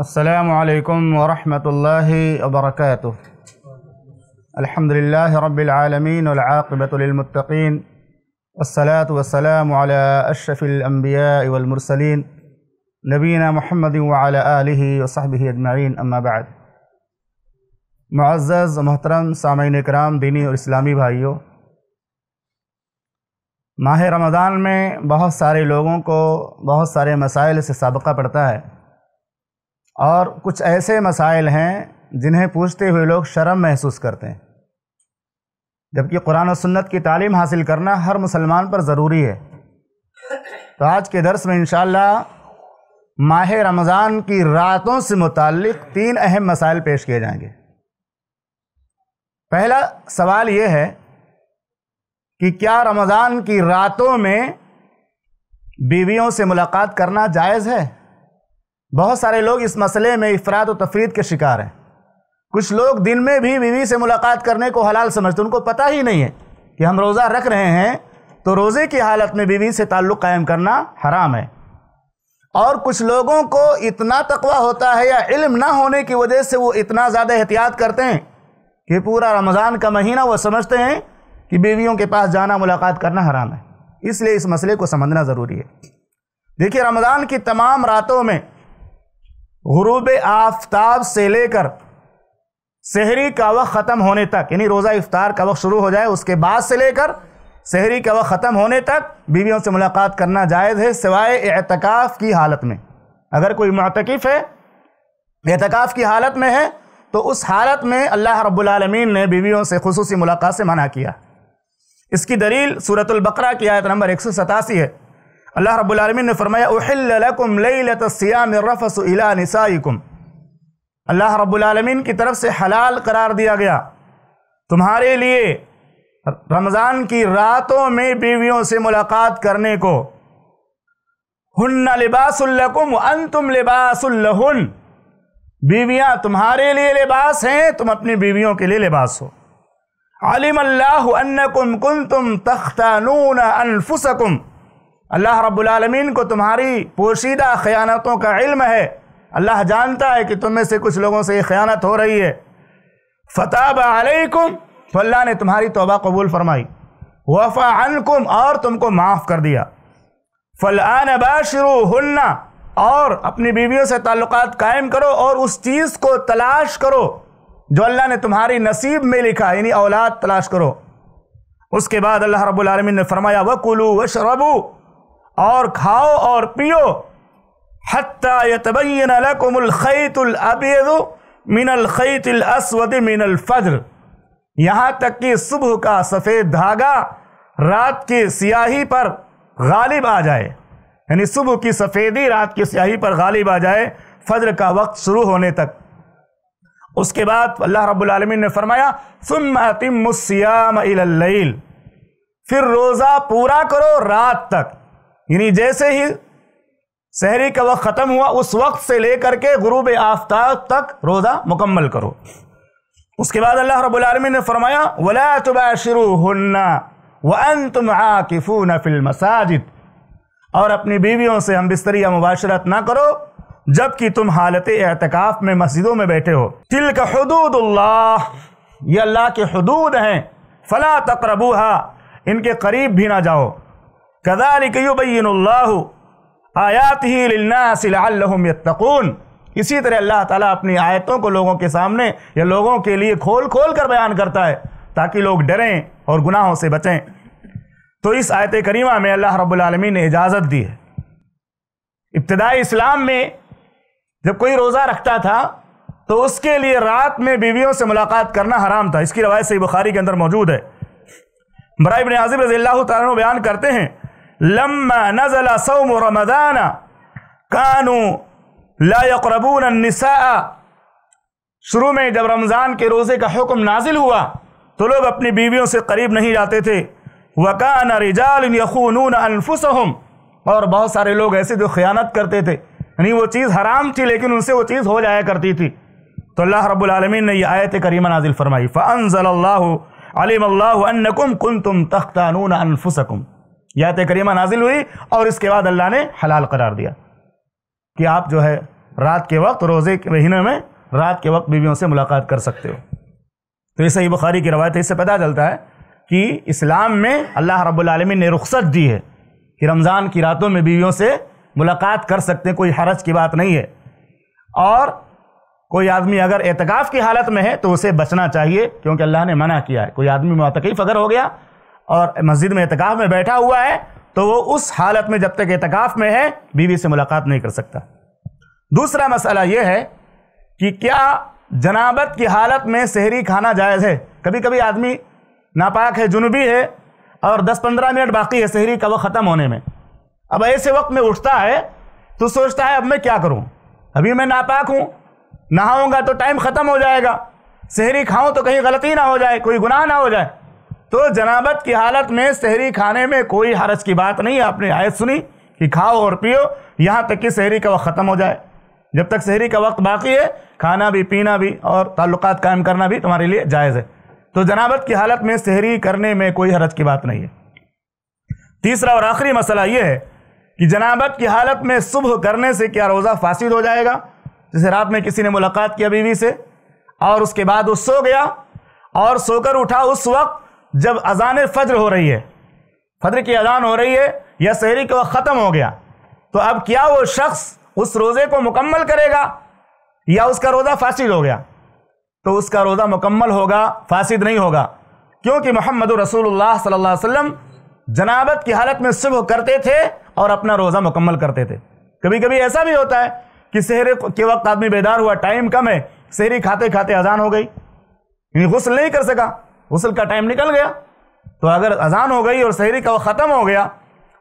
السلام عليكم ورحمة الله وبركاته الحمد لله رب العالمين والعاقبة للمتقين والصلاة والسلام على أشرف الأنبياء والمرسلين نبينا محمد وعلى آله وصحبه أجمعين أما بعد معزز محترم सामीन कराम दीनी और इस्लामी भाइयों माह रमज़ान में बहुत सारे लोगों को बहुत सारे मसाइल से सबका पड़ता है और कुछ ऐसे मसाइल हैं जिन्हें पूछते हुए लोग शर्म महसूस करते हैं जबकि कुरान और सुन्नत की तालीम हासिल करना हर मुसलमान पर ज़रूरी है तो आज के दर्स में इन माह रमज़ान की रातों से मुतक़ तीन अहम मसाइल पेश किए जाएंगे पहला सवाल ये है कि क्या रमज़ान की रातों में बीवियों से मुलाकात करना जायज़ है बहुत सारे लोग इस मसले में अफराद और तफरीद के शिकार हैं कुछ लोग दिन में भी बीवी से मुलाकात करने को हलाल समझते उनको पता ही नहीं है कि हम रोज़ा रख रहे हैं तो रोज़े की हालत में बीवी से ताल्लुक़ कायम करना हराम है और कुछ लोगों को इतना तकवा होता है या इल्म ना होने की वजह से वो इतना ज़्यादा एहतियात करते हैं कि पूरा रमज़ान का महीना वो समझते हैं कि बीवियों के पास जाना मुलाकात करना हराम है इसलिए इस मसले को समझना ज़रूरी है देखिए रमज़ान की तमाम रातों में गुरूब आफ्ताब से लेकर शहरी का वक्त ख़त्म होने तक यानी रोज़ा इफ्तार का वक्त शुरू हो जाए उसके बाद से लेकर शहरी का वक्त ख़त्म होने तक बीवियों से मुलाकात करना जायज़ है सिवाय एतकाफ की हालत में अगर कोई मतकफ़ है एतकाफ की हालत में है तो उस हालत में अल्लाह रब्लमीन ने बीवियों से खसूस मुलाकात से मना किया इसकी दलील सूरतुल्बकरा की आयत नंबर एक सौ सतासी है अल्लाह रब्लम ने फरमाया अल्लाह रब्लमिन की तरफ से हलाल करार दिया गया तुम्हारे लिए रमज़ान की रातों में बीवियों से मुलाकात करने को हन्ना लिबासुल्लकुम अन तुम लिबासुल्लहन बीवियाँ तुम्हारे लिए लिबास हैं तुम अपनी बीवियों के लिए लिबास हो अलिम अल्लाह अन्नकुम कुंतुम तख्तानून अनफुसकुम अल्लाह रब्लमीन को तुम्हारी पोशीदा ख़यानतों का इल्म है अल्लाह जानता है कि तुम में से कुछ लोगों से ये ख़यानत हो रही है फ़ताब अलैकुम तो अल्लाह ने तुम्हारी तोबा कबूल फरमाई वफ़ा अनकुम और तुमको माफ़ कर दिया फ़लान बाशरू हन्ना और अपनी बीवियों से ताल्लुक़ कायम करो और उस चीज़ को तलाश करो जो अल्लाह ने तुम्हारी नसीब में लिखा यानी औलाद तलाश करो उसके बाद अल्लाह रब्लमिन ने फरमाया वकुलू वशरबू और खाओ और पियो हत्ता खैतुल मिनल फज्र यहाँ तक कि सुबह का सफ़ेद धागा रात की स्याही पर गालिब आ जाए यानी सुबह की सफ़ेदी रात की स्याही पर गालिब आ जाए फज्र का वक्त शुरू होने तक उसके बाद अल्लाह रब्लमिन ने फरमाया सुम तिम फिर रोज़ा पूरा करो रात तक यानी जैसे ही शहरी का वक्त ख़त्म हुआ उस वक्त से लेकर के गुरूब आफ्ताब तक रोज़ा मुकम्मल करो उसके बाद अल्लाह रबालमी ने फरमाया वला तुबा शुरू हन्ना वन तुम आकिफू नफिल मसाजिद और अपनी बीवियों से हम बिस्तर या मुबाशरत ना करो जबकि तुम हालत एहतकाफ़ में मस्जिदों में बैठे हो तिल का हदूदल्लाह ये अल्लाह के हदूद हैं फ़ला तकरबूहा इनके करीब भी ना जाओ कदालिकबैनल्लाहु आयात ही यत्तकून इसी तरह अल्लाह ताला अपनी आयतों को लोगों के सामने या लोगों के लिए खोल खोल कर बयान करता है ताकि लोग डरें और गुनाहों से बचें तो इस आयत करीमा में अल्लाह रब्लमी ने इजाज़त दी है इब्तदाई इस्लाम में जब कोई रोज़ा रखता था तो उसके लिए रात में बीवियों से मुलाकात करना हराम था इसकी रवायत सही बुखारी के अंदर मौजूद है बरा इबन आजिम रजील्ला बयान करते हैं लम्मा नजला सौम रमदाना कानू लायकरबून निसा शुरू में जब रमज़ान के रोज़े का हुक्म नाजिल हुआ तो लोग अपनी बीवियों से करीब नहीं जाते थे वकान रिजाल यखूनून अनफुसहम और बहुत सारे लोग ऐसे जो ख़यानत करते थे यानी वो चीज़ हराम थी लेकिन उनसे वो चीज़ हो जाया करती थी तो अल्लाह रब्लमीन ने यह आयत करीमा नाजिल फरमाई फ़नज़ल्ला अलीम अल्लाकुम कुन तुम तख्तानून अनफुसकुम तो करीमा नाजिल हुई और इसके बाद अल्लाह ने हलाल करार दिया कि आप जो है रात के वक्त रोज़े के महीने में रात के वक्त बीवियों से मुलाकात कर सकते हो तो ये सही बुखारी की रवायत इससे पता चलता है कि इस्लाम में अल्लाह रब्लम ने रुख्सत दी है कि रमज़ान की रातों में बीवियों से मुलाकात कर सकते हैं कोई हरज की बात नहीं है और कोई आदमी अगर एतकाफ़ की हालत में है तो उसे बचना चाहिए क्योंकि अल्लाह ने मना किया है कोई आदमी मतकफ़ अगर हो गया और मस्जिद में एतकाफ़ में बैठा हुआ है तो वो उस हालत में जब तक एहतिकाफ़ में है बीवी से मुलाकात नहीं कर सकता दूसरा मसला ये है कि क्या जनाबत की हालत में शहरी खाना जायज़ है कभी कभी आदमी नापाक है जुनूबी है और 10-15 मिनट बाकी है शहरी का वो ख़त्म होने में अब ऐसे वक्त में उठता है तो सोचता है अब मैं क्या करूं अभी मैं नापाक हूं नहाऊंगा तो टाइम ख़त्म हो जाएगा शहरी खाऊं तो कहीं गलती ना हो जाए कोई गुनाह ना हो जाए तो जनाबत की हालत में शहरी खाने में कोई हरज की बात नहीं आपने आयत सुनी कि खाओ और पियो यहाँ तक कि शहरी का वक्त ख़त्म हो जाए जब तक शहरी का वक्त बाकी है खाना भी पीना भी और ताल्लुक कायम करना भी तुम्हारे लिए जायज़ है तो जनाबत की हालत में शहरी करने में कोई हरज की बात नहीं है तीसरा और आखिरी मसला ये है कि जनाबत की हालत में सुबह करने से क्या रोज़ा फासिल हो जाएगा जैसे रात में किसी ने मुलाकात किया बीवी से और उसके बाद वो सो गया और सोकर उठा उस वक्त जब अजान फज्र हो रही है फज्र की अजान हो रही है या शहरी का वक्त ख़त्म हो गया तो अब क्या वो शख्स उस रोज़े को मुकम्मल करेगा या उसका रोज़ा फासिद हो गया तो उसका रोज़ा मुकम्मल होगा फासिद नहीं होगा क्योंकि मोहम्मद रसूलुल्लाह सल्लल्लाहु अलैहि वसल्लम जनाबत की हालत में सुबह करते थे और अपना रोज़ा मुकम्मल करते थे कभी कभी ऐसा भी होता है कि शहर के वक्त आदमी बेदार हुआ टाइम कम है शहरी खाते खाते अजान हो गई यानी गसल नहीं कर सका गसल का टाइम निकल गया तो अगर अजान हो गई और शहरी का वह ख़त्म हो गया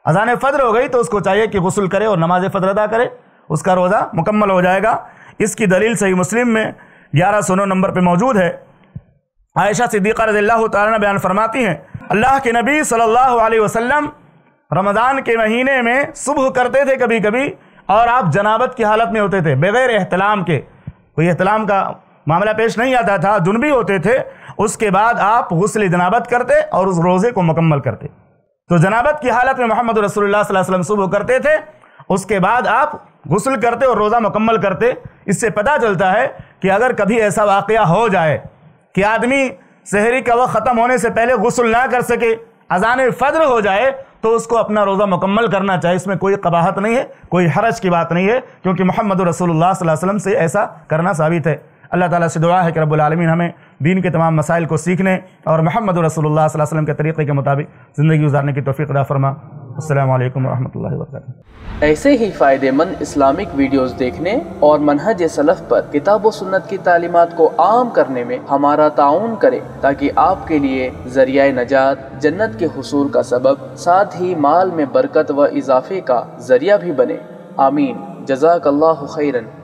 अजान फ़द्र हो गई तो उसको चाहिए कि गसल करे और नमाज फ़द्र अदा करे उसका रोज़ा मुकम्मल हो जाएगा इसकी दलील सही मुस्लिम में ग्यारह सौ नौ नंबर पर मौजूद है आयशा सिद्दीक़ा रज़ील्ला तैन बयान फरमाती हैं अल्लाह के नबी सल्लल्लाहु अलैहि वसल्लम रमज़ान के महीने में सुबह करते थे कभी कभी और आप जनाबत की हालत में होते थे बगैर एहतलाम के कोई एहतलाम का मामला पेश नहीं आता था जुनबी होते थे उसके बाद आप गसल जनाबत करते और उस रोज़े को मुकम्मल करते तो जनाबत की हालत में मोहम्मद रसोल्ला वसलम सुबह करते थे उसके बाद आप गसल करते और रोज़ा मुकम्मल करते इससे पता चलता है कि अगर कभी ऐसा वाक़ हो जाए कि आदमी शहरी का वक्त ख़त्म होने से पहले गसल ना कर सके अजान फ़ज्र हो जाए तो उसको अपना रोज़ा मुकम्मल करना चाहिए इसमें कोई कबाहत नहीं है कोई हरज की बात नहीं है क्योंकि मोहम्मद रसोल्ला वसलम से ऐसा करना साबित है अल्लाह ताला से दुआ है कि रब्लमिन हमें दीन के तमाम मसाइल को सीखने और महमद रसोल्ला वसलम के तरीक़े के मुताबिक ज़िंदगी गुजारने की तोफ़ी अदा फरमा अल्लाम वरहमल ऐसे ही फ़ायदेमंद इस्लामिक वीडियोस देखने और मनहज सलफ़ पर किताब व सुन्नत की तालीमत को आम करने में हमारा ताउन करें ताकि आपके लिए जरिया नजात जन्नत के हसूल का सबब साथ ही माल में बरकत व इजाफे का जरिया भी बने आमीन जजाक खैरन